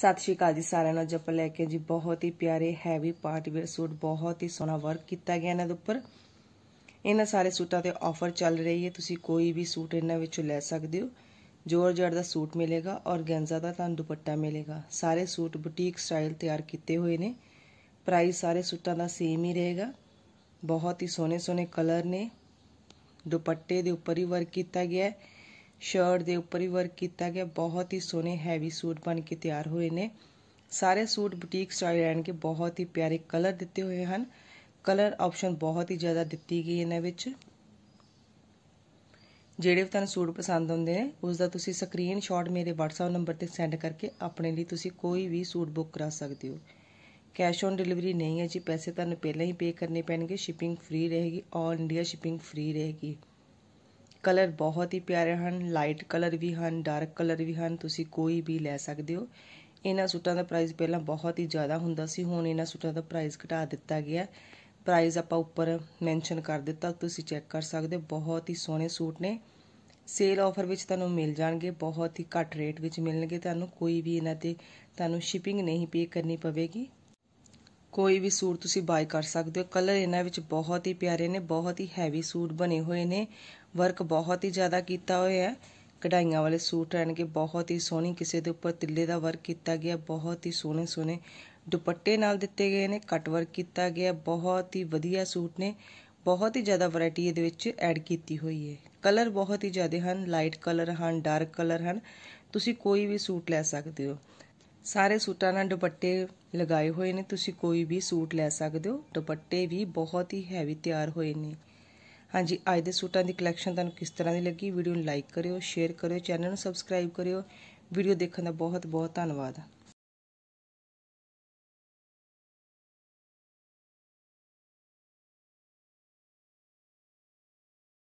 ਸਤਿ ਸ਼੍ਰੀ ਅਕਾਲ ਜੀ ਸਾਰਿਆਂ ਨੂੰ ਜੱਪ ਲੈ ਕੇ ਜੀ ਬਹੁਤ ਹੀ ਪਿਆਰੇ ਹੈਵੀ ਪਾਰਟੀ ਵੇਅਰ ਸੂਟ ਬਹੁਤ ਹੀ ਸੋਹਣਾ ਵਰਕ ਕੀਤਾ ਗਿਆ ਇਹਨਾਂ ਦੇ ਉੱਪਰ ਇਹਨਾਂ ਸਾਰੇ ਸੂਟਾਂ ਤੇ ਆਫਰ ਚੱਲ ਰਹੀ ਹੈ ਤੁਸੀਂ ਕੋਈ ਵੀ ਸੂਟ ਇਹਨਾਂ ਵਿੱਚੋਂ ਲੈ ਸਕਦੇ ਹੋ ਜੋਰ ਜੜ ਦਾ ਸੂਟ ਮਿਲੇਗਾ ਔਰ ਗੈਂਜ਼ਾ ਦਾ ਤੁਹਾਨੂੰ ਦੁਪੱਟਾ ਮਿਲੇਗਾ ਸਾਰੇ ਸੂਟ ਬੁਟੀਕ ਸਟਾਈਲ ਤਿਆਰ ਕੀਤੇ ਹੋਏ ਨੇ ਪ੍ਰਾਈਸ ਸਾਰੇ ਸੂਟਾਂ ਦਾ ਸੇਮ ਹੀ ਰਹੇਗਾ ਬਹੁਤ ਹੀ ਸੋਹਣੇ ਸੋਹਣੇ ਕਲਰ ਨੇ ਦੁਪੱਟੇ ਦੇ ਉੱਪਰ ਹੀ ਵਰਕ ਕੀਤਾ ਗਿਆ ਹੈ ਸ਼ਰਟ ਦੇ ਉੱਪਰ ਹੀ ਵਰਕ ਕੀਤਾ ਗਿਆ ਬਹੁਤ ਹੀ ਸੋਹਣੇ ਹੈਵੀ ਸੂਟ ਬਣ ਕੇ ਤਿਆਰ ਹੋਏ ਨੇ ਸਾਰੇ ਸੂਟ ਬੁਟੀਕ ਸਟਾਈਲ ਕੇ ਬਹੁਤ ਹੀ ਪਿਆਰੇ ਕਲਰ ਦਿੱਤੇ ਹੋਏ ਹਨ ਕਲਰ ਆਪਸ਼ਨ ਬਹੁਤ ਹੀ ਜ਼ਿਆਦਾ ਦਿੱਤੀ ਗਈ ਇਹਨਾਂ ਵਿੱਚ ਜਿਹੜੇ ਤੁਹਾਨੂੰ ਸੂਟ ਪਸੰਦ ਆਉਂਦੇ ਨੇ ਉਸ ਦਾ ਤੁਸੀਂ ਸਕਰੀਨਸ਼ਾਟ ਮੇਰੇ WhatsApp ਨੰਬਰ ਤੇ ਸੈਂਡ ਕਰਕੇ ਆਪਣੇ ਲਈ ਤੁਸੀਂ ਕੋਈ ਵੀ ਸੂਟ ਬੁੱਕ ਕਰਾ ਸਕਦੇ ਹੋ ਕੈਸ਼ ਔਨ ਡਿਲੀਵਰੀ ਨਹੀਂ ਹੈ ਜੀ ਪੈਸੇ ਤੁਹਾਨੂੰ ਪਹਿਲਾਂ ਹੀ ਪੇ ਕਰਨੇ ਪੈਣਗੇ ਸ਼ਿਪਿੰਗ ਫ੍ਰੀ ਰਹੇਗੀ ਆਲ ਇੰਡੀਆ ਸ਼ਿਪਿੰਗ ਫ੍ਰੀ ਰਹੇਗੀ ਕਲਰ ਬਹੁਤ ਹੀ ਪਿਆਰੇ ਹਨ ਲਾਈਟ ਕਲਰ ਵੀ ਹਨ ਡਾਰਕ ਕਲਰ ਵੀ ਹਨ ਤੁਸੀਂ ਕੋਈ ਵੀ ਲੈ ਸਕਦੇ ਹੋ ਇਹਨਾਂ ਸੂਟਾਂ ਦਾ ਪ੍ਰਾਈਸ ਪਹਿਲਾਂ ਬਹੁਤ ਹੀ ਜ਼ਿਆਦਾ ਹੁੰਦਾ ਸੀ ਹੁਣ ਇਹਨਾਂ ਸੂਟਾਂ ਦਾ ਪ੍ਰਾਈਸ ਘਟਾ ਦਿੱਤਾ ਗਿਆ ਪ੍ਰਾਈਸ ਆਪਾਂ ਉੱਪਰ ਮੈਂਸ਼ਨ ਕਰ ਦਿੱਤਾ ਤੁਸੀਂ ਚੈੱਕ ਕਰ ਸਕਦੇ ਹੋ ਬਹੁਤ ਹੀ ਸੋਹਣੇ ਸੂਟ ਨੇ ਸੇਲ ਆਫਰ ਵਿੱਚ ਤੁਹਾਨੂੰ ਮਿਲ ਜਾਣਗੇ ਬਹੁਤ ਹੀ ਘੱਟ ਰੇਟ ਵਿੱਚ ਮਿਲਣਗੇ ਤੁਹਾਨੂੰ ਕੋਈ ਵੀ ਇਹਨਾਂ ਤੇ ਤੁਹਾਨੂੰ ਸ਼ਿਪਿੰਗ ਨਹੀਂ ਪੇ ਕਰਨੀ ਪਵੇਗੀ ਕੋਈ ਵੀ ਸੂਟ ਤੁਸੀਂ ਬਾਈ ਕਰ ਸਕਦੇ ਹੋ ਕਲਰ ਇਹਨਾਂ ਵਿੱਚ ਬਹੁਤ ਹੀ ਪਿਆਰੇ ਨੇ ਬਹੁਤ ਹੀ ਹੈਵੀ ਸੂਟ ਬਣੇ ਹੋਏ ਨੇ ਵਰਕ ਬਹੁਤ ਹੀ ਜ਼ਿਆਦਾ ਕੀਤਾ ਹੋਇਆ ਹੈ ਕਢਾਈਆਂ ਵਾਲੇ ਸੂਟ ਰਹਿਣਗੇ ਬਹੁਤ ਹੀ ਸੋਹਣੀ ਕਿਸੇ ਦੇ ਉੱਪਰ ਤਿੱਲੇ ਦਾ ਵਰਕ ਕੀਤਾ ਗਿਆ ਬਹੁਤ ਹੀ ਸੋਹਣੇ ਸੋਹਣੇ ਦੁਪੱਟੇ ਨਾਲ ਦਿੱਤੇ ਗਏ ਨੇ ਕਟ ਵਰਕ ਕੀਤਾ ਗਿਆ ਬਹੁਤ ਹੀ ਵਧੀਆ ਸੂਟ ਨੇ ਬਹੁਤ ਹੀ ਜ਼ਿਆਦਾ ਵੈਰਾਈਟੀ ਇਹਦੇ ਵਿੱਚ ਐਡ ਕੀਤੀ ਹੋਈ ਹੈ ਕਲਰ ਬਹੁਤ ਹੀ ਜ਼ਿਆਦੇ ਹਨ ਲਾਈਟ ਕਲਰ ਹਨ ਡਾਰਕ ਕਲਰ ਹਨ ਤੁਸੀਂ ਕੋਈ ਵੀ ਸੂਟ ਲੈ ਸਕਦੇ ਹੋ ਸਾਰੇ ਸੂਟਾਂ ਨਾਲ ਦੁਪੱਟੇ ਲਗਾਏ ਹੋਏ ਨੇ ਤੁਸੀਂ ਕੋਈ ਵੀ ਸੂਟ ਲੈ ਸਕਦੇ ਹੋ ਦੁਪੱਟੇ ਵੀ ਬਹੁਤ ਹੀ ਹੈਵੀ ਤਿਆਰ ਹੋਏ ਨੇ ਹਾਂਜੀ ਅੱਜ ਦੇ ਸੂਟਾਂ ਦੀ ਕਲੈਕਸ਼ਨ ਤੁਹਾਨੂੰ ਕਿਸ ਤਰ੍ਹਾਂ ਦੀ ਲੱਗੀ ਵੀਡੀਓ ਨੂੰ ਲਾਈਕ ਕਰਿਓ ਸ਼ੇਅਰ ਕਰਿਓ ਚੈਨਲ ਨੂੰ ਸਬਸਕ੍ਰਾਈਬ ਕਰਿਓ ਵੀਡੀਓ ਦੇਖਣ ਦਾ ਬਹੁਤ ਬਹੁਤ ਧੰਨਵਾਦ